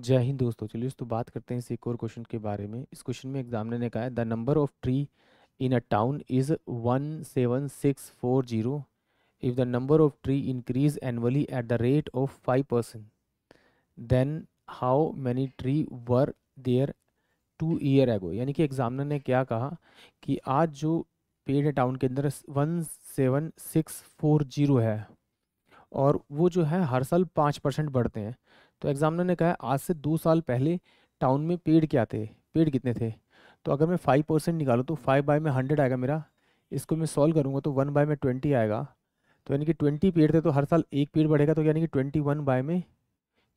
जय हिंद दोस्तों चलिए दोस्तों बात करते हैं इस एक और क्वेश्चन के बारे में इस क्वेश्चन में एग्जामिनर ने कहा है the number of tree in a town is one seven six four zero if the number of tree increase annually at the rate of five percent then how many tree were there two year ago यानी कि examiner ने क्या कहा कि आज जो पेड़ है टाउन के अंदर one seven six four zero है और वो जो है हर साल पाँच परसेंट बढ़ते हैं तो एग्जामिनर ने कहा आज से दो साल पहले टाउन में पेड़ क्या थे पेड़ कितने थे तो अगर मैं फाइव परसेंट निकालूँ तो फाइव बाय में हंड्रेड आएगा मेरा इसको मैं सॉल्व करूँगा तो वन बाय में ट्वेंटी आएगा तो यानी कि ट्वेंटी पेड़ थे तो हर साल एक पेड़ बढ़ेगा तो यानी कि ट्वेंटी वन बाय में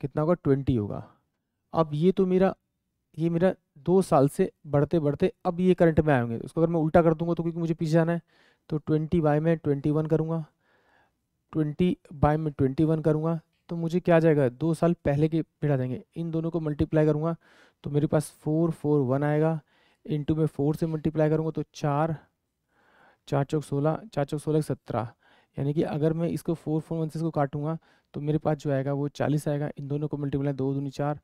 कितना होगा ट्वेंटी होगा अब ये तो मेरा ये मेरा दो साल से बढ़ते बढ़ते अब ये करंट में आएंगे उसको अगर मैं उल्टा कर दूँगा तो क्योंकि मुझे पीछे जाना है तो ट्वेंटी बाय में ट्वेंटी वन करूँगा ट्वेंटी बाय में ट्वेंटी वन करूँगा तो मुझे क्या आ जाएगा दो साल पहले के बिठा आ जाएंगे इन दोनों को मल्टीप्लाई करूँगा तो मेरे पास फोर फोर वन आएगा टू में फोर से मल्टीप्लाई करूँगा तो चार चार चौक सोलह चार चौक सोलह सत्रह यानी कि अगर मैं इसको फोर फोर वन से इसको काटूंगा तो मेरे पास जो आएगा वो चालीस आएगा इन दोनों को मल्टीप्लाई दो दूनी चार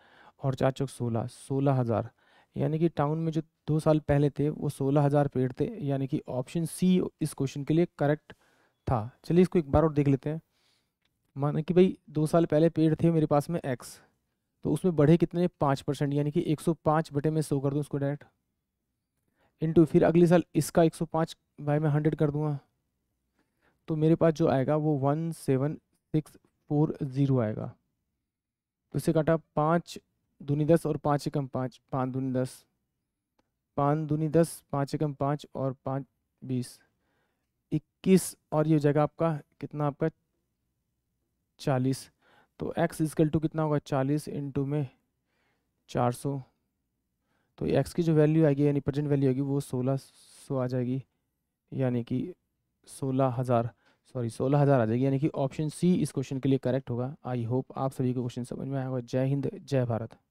और चार चौक सोलह सोलह हज़ार यानी कि टाउन में जो दो साल पहले थे वो सोलह हज़ार पेड़ थे यानी कि ऑप्शन सी इस क्वेश्चन के लिए करेक्ट था चलिए इसको एक बार और देख लेते हैं माना कि भाई दो साल पहले पेड़ थे मेरे पास में एक्स तो उसमें बढ़े कितने पाँच परसेंट यानी कि एक सौ पाँच बटे में सौ कर दूँ उसको डायरेक्ट इंटू फिर अगले साल इसका एक सौ पाँच बाई मैं हंड्रेड कर दूँगा तो मेरे पास जो आएगा वो one seven six four zero आएगा तो इसे काटा पाँच दूनी दस और पाँच एकम पाँच पाँच दूनी दस पाँच दूनी दस पाँच एकम पाँच और पाँच बीस इक्कीस और ये हो जाएगा आपका कितना आपका चालीस तो एक्स इजकल टू कितना होगा चालीस इंटू में चार सौ तो एक्स की जो वैल्यू आएगी यानी प्रजेंट वैल्यू आएगी वो सोलह सौ आ जाएगी यानी कि सोलह हज़ार सॉरी सोलह हज़ार आ जाएगी यानी कि ऑप्शन सी इस क्वेश्चन के लिए करेक्ट होगा आई होप आप सभी को क्वेश्चन समझ में आएगा जय हिंद जय भारत